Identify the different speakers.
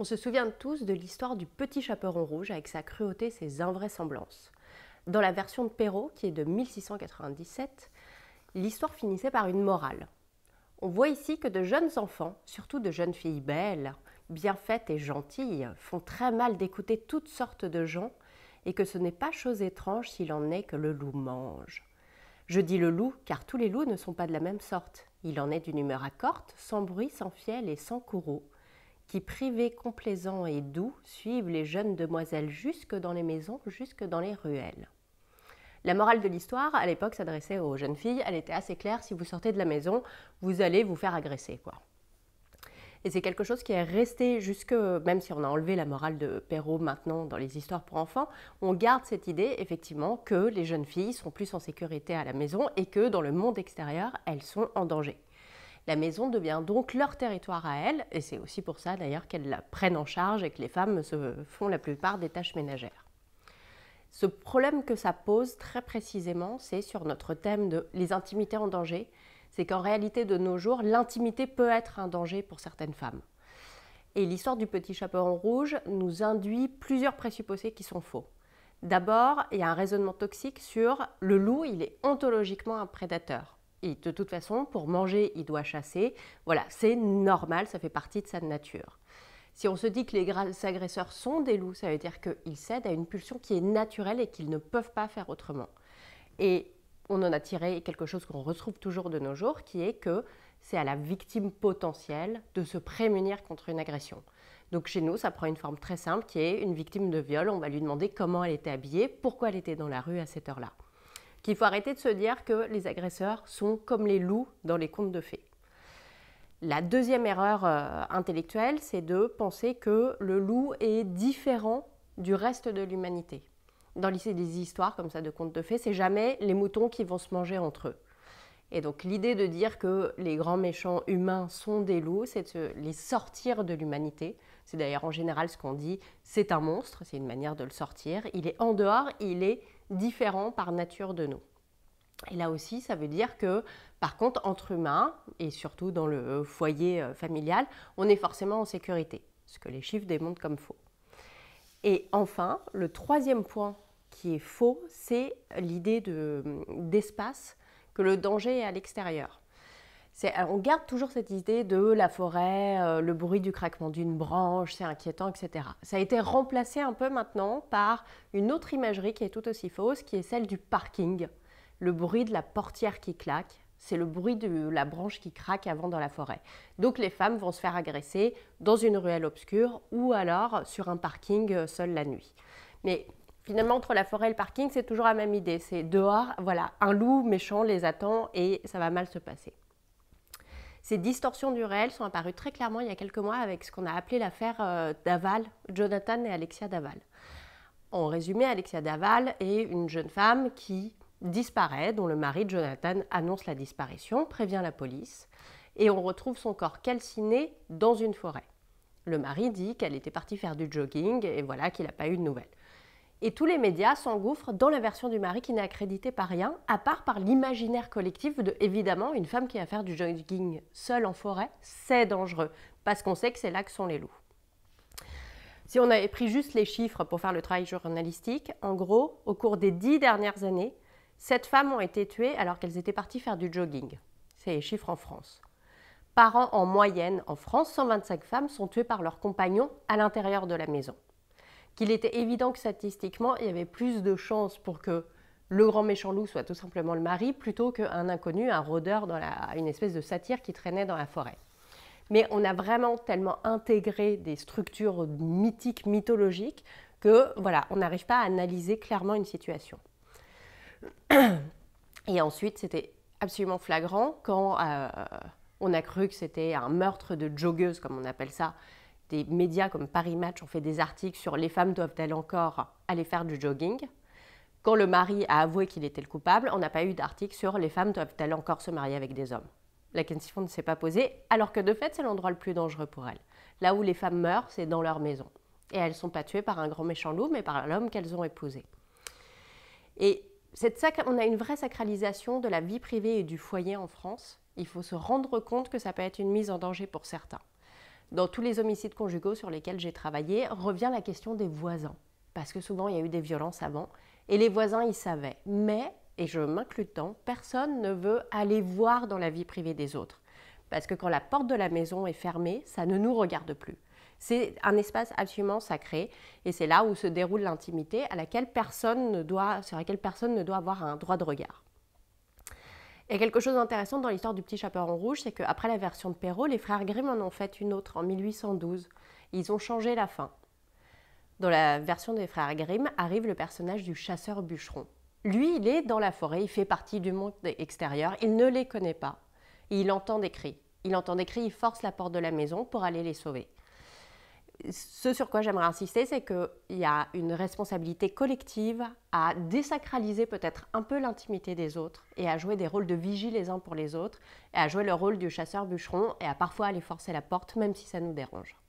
Speaker 1: On se souvient tous de l'histoire du petit chaperon rouge avec sa cruauté ses invraisemblances. Dans la version de Perrault, qui est de 1697, l'histoire finissait par une morale. On voit ici que de jeunes enfants, surtout de jeunes filles belles, bien faites et gentilles, font très mal d'écouter toutes sortes de gens et que ce n'est pas chose étrange s'il en est que le loup mange. Je dis le loup car tous les loups ne sont pas de la même sorte. Il en est d'une humeur accorte, sans bruit, sans fiel et sans courroux, qui, privés, complaisants et doux, suivent les jeunes demoiselles jusque dans les maisons, jusque dans les ruelles. La morale de l'histoire, à l'époque, s'adressait aux jeunes filles. Elle était assez claire, si vous sortez de la maison, vous allez vous faire agresser, quoi. Et c'est quelque chose qui est resté jusque, même si on a enlevé la morale de Perrault maintenant dans les histoires pour enfants, on garde cette idée effectivement que les jeunes filles sont plus en sécurité à la maison et que dans le monde extérieur, elles sont en danger. La maison devient donc leur territoire à elles, et c'est aussi pour ça d'ailleurs qu'elles la prennent en charge et que les femmes se font la plupart des tâches ménagères. Ce problème que ça pose très précisément, c'est sur notre thème de les intimités en danger, c'est qu'en réalité de nos jours, l'intimité peut être un danger pour certaines femmes. Et l'histoire du petit chaperon rouge nous induit plusieurs présupposés qui sont faux. D'abord, il y a un raisonnement toxique sur le loup, il est ontologiquement un prédateur. Et de toute façon, pour manger, il doit chasser. Voilà, c'est normal, ça fait partie de sa nature. Si on se dit que les agresseurs sont des loups, ça veut dire qu'ils cèdent à une pulsion qui est naturelle et qu'ils ne peuvent pas faire autrement. Et on en a tiré quelque chose qu'on retrouve toujours de nos jours, qui est que c'est à la victime potentielle de se prémunir contre une agression. Donc chez nous, ça prend une forme très simple qui est une victime de viol, on va lui demander comment elle était habillée, pourquoi elle était dans la rue à cette heure-là qu'il faut arrêter de se dire que les agresseurs sont comme les loups dans les contes de fées. La deuxième erreur euh, intellectuelle, c'est de penser que le loup est différent du reste de l'humanité. Dans les histoires comme ça de contes de fées, c'est jamais les moutons qui vont se manger entre eux. Et donc l'idée de dire que les grands méchants humains sont des loups, c'est de les sortir de l'humanité. C'est d'ailleurs en général ce qu'on dit, c'est un monstre, c'est une manière de le sortir. Il est en dehors, il est différent par nature de nous. Et là aussi, ça veut dire que, par contre, entre humains, et surtout dans le euh, foyer euh, familial, on est forcément en sécurité, ce que les chiffres démontrent comme faux. Et enfin, le troisième point qui est faux, c'est l'idée d'espace que le danger est à l'extérieur. on garde toujours cette idée de la forêt, euh, le bruit du craquement d'une branche, c'est inquiétant, etc. Ça a été remplacé un peu maintenant par une autre imagerie qui est tout aussi fausse, qui est celle du parking. Le bruit de la portière qui claque, c'est le bruit de la branche qui craque avant dans la forêt. Donc les femmes vont se faire agresser dans une ruelle obscure ou alors sur un parking euh, seul la nuit. Mais finalement, entre la forêt et le parking, c'est toujours la même idée. C'est dehors, voilà, un loup méchant les attend et ça va mal se passer. Ces distorsions du réel sont apparues très clairement il y a quelques mois avec ce qu'on a appelé l'affaire euh, Daval, Jonathan et Alexia Daval. En résumé, Alexia Daval est une jeune femme qui disparaît, dont le mari Jonathan annonce la disparition, prévient la police, et on retrouve son corps calciné dans une forêt. Le mari dit qu'elle était partie faire du jogging et voilà qu'il n'a pas eu de nouvelles. Et tous les médias s'engouffrent dans la version du mari qui n'est accréditée par rien, à part par l'imaginaire collectif de évidemment une femme qui va faire du jogging seule en forêt, c'est dangereux, parce qu'on sait que c'est là que sont les loups. Si on avait pris juste les chiffres pour faire le travail journalistique, en gros, au cours des dix dernières années, sept femmes ont été tuées alors qu'elles étaient parties faire du jogging. C'est les chiffres en France. Par an, en moyenne, en France, 125 femmes sont tuées par leurs compagnons à l'intérieur de la maison qu'il était évident que statistiquement, il y avait plus de chances pour que le grand méchant loup soit tout simplement le mari plutôt qu'un inconnu, un rôdeur, dans une espèce de satire qui traînait dans la forêt. Mais on a vraiment tellement intégré des structures mythiques, mythologiques, que voilà, on n'arrive pas à analyser clairement une situation. Et ensuite, c'était absolument flagrant quand euh, on a cru que c'était un meurtre de joggeuse, comme on appelle ça, des médias comme Paris Match ont fait des articles sur les femmes doivent-elles encore aller faire du jogging. Quand le mari a avoué qu'il était le coupable, on n'a pas eu d'article sur les femmes doivent-elles encore se marier avec des hommes. La question ne s'est pas posée, alors que de fait, c'est l'endroit le plus dangereux pour elles. Là où les femmes meurent, c'est dans leur maison. Et elles ne sont pas tuées par un grand méchant loup, mais par l'homme qu'elles ont épousé. Et on a une vraie sacralisation de la vie privée et du foyer en France. Il faut se rendre compte que ça peut être une mise en danger pour certains dans tous les homicides conjugaux sur lesquels j'ai travaillé, revient la question des voisins. Parce que souvent, il y a eu des violences avant, et les voisins, ils savaient. Mais, et je m'inclus tant, personne ne veut aller voir dans la vie privée des autres. Parce que quand la porte de la maison est fermée, ça ne nous regarde plus. C'est un espace absolument sacré et c'est là où se déroule l'intimité à laquelle personne ne doit, sur laquelle personne ne doit avoir un droit de regard. Et quelque chose d'intéressant dans l'histoire du petit chaperon rouge, c'est qu'après la version de Perrault, les frères Grimm en ont fait une autre en 1812. Ils ont changé la fin. Dans la version des frères Grimm arrive le personnage du chasseur bûcheron. Lui, il est dans la forêt, il fait partie du monde extérieur, il ne les connaît pas. Il entend des cris. Il entend des cris, il force la porte de la maison pour aller les sauver ce sur quoi j'aimerais insister, c'est qu'il y a une responsabilité collective à désacraliser peut-être un peu l'intimité des autres et à jouer des rôles de vigie les uns pour les autres et à jouer le rôle du chasseur-bûcheron et à parfois aller forcer la porte même si ça nous dérange.